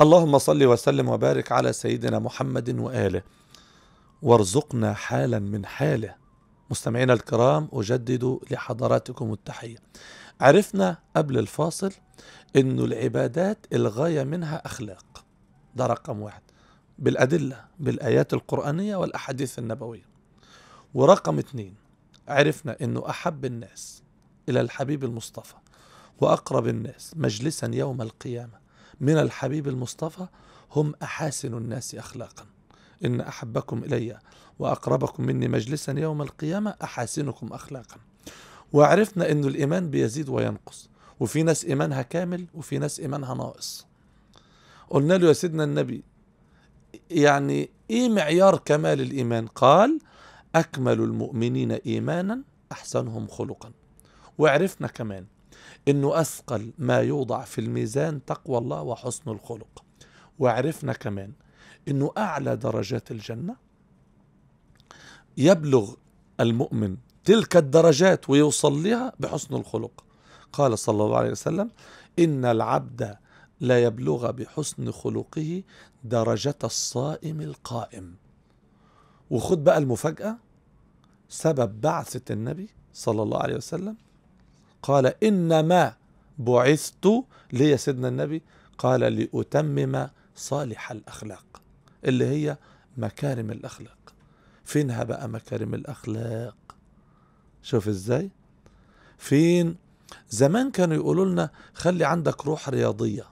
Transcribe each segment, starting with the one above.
اللهم صل وسلم وبارك على سيدنا محمد وآله وارزقنا حالا من حاله مستمعينا الكرام أجدد لحضراتكم التحية عرفنا قبل الفاصل أن العبادات الغاية منها أخلاق ده رقم واحد بالأدلة بالآيات القرآنية والأحاديث النبوية ورقم اثنين عرفنا أنه أحب الناس إلى الحبيب المصطفى وأقرب الناس مجلسا يوم القيامة من الحبيب المصطفى هم أحاسن الناس أخلاقا إن أحبكم إلي وأقربكم مني مجلسا يوم القيامة أحاسنكم أخلاقا وعرفنا أن الإيمان بيزيد وينقص وفي ناس إيمانها كامل وفي ناس إيمانها ناقص قلنا له يا سيدنا النبي يعني إيه معيار كمال الإيمان قال أكمل المؤمنين إيمانا أحسنهم خلقا وعرفنا كمان انه اثقل ما يوضع في الميزان تقوى الله وحسن الخلق وعرفنا كمان انه اعلى درجات الجنه يبلغ المؤمن تلك الدرجات ويصليها بحسن الخلق قال صلى الله عليه وسلم ان العبد لا يبلغ بحسن خلقه درجه الصائم القائم وخد بقى المفاجاه سبب بعثه النبي صلى الله عليه وسلم قال إنما بعثت ليه يا سيدنا النبي قال لأتمم صالح الأخلاق اللي هي مكارم الأخلاق فينها بقى مكارم الأخلاق شوف إزاي فين زمان كانوا يقولوا لنا خلي عندك روح رياضية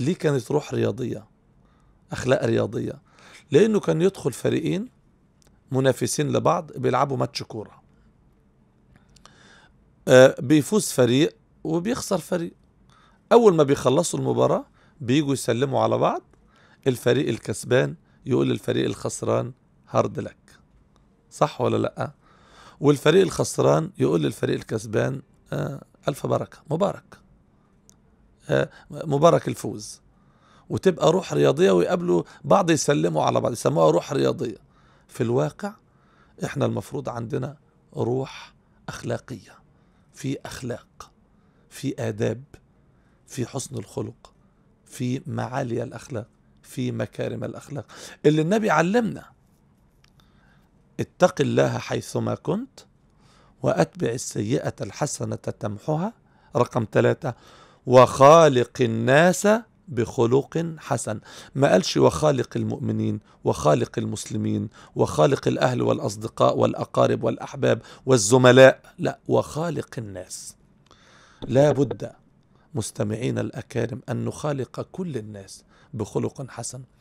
ليه كانت روح رياضية أخلاق رياضية لأنه كان يدخل فريقين منافسين لبعض بيلعبوا ماتش كورة آه، بيفوز فريق وبيخسر فريق اول ما بيخلصوا المباراه بيجوا يسلموا على بعض الفريق الكسبان يقول للفريق الخسران هارد لك صح ولا لا والفريق الخسران يقول للفريق الكسبان آه، الف بركه مبارك آه، مبارك الفوز وتبقى روح رياضيه ويقابلوا بعض يسلموا على بعض يسموها روح رياضيه في الواقع احنا المفروض عندنا روح اخلاقيه في أخلاق في آداب في حسن الخلق في معالي الأخلاق في مكارم الأخلاق اللي النبي علمنا اتق الله حيثما كنت وأتبع السيئة الحسنة تمحها رقم ثلاثة وخالق الناس بخلق حسن ما قالش وخالق المؤمنين وخالق المسلمين وخالق الأهل والأصدقاء والأقارب والأحباب والزملاء لا وخالق الناس لا بد مستمعين الأكارم أن نخالق كل الناس بخلق حسن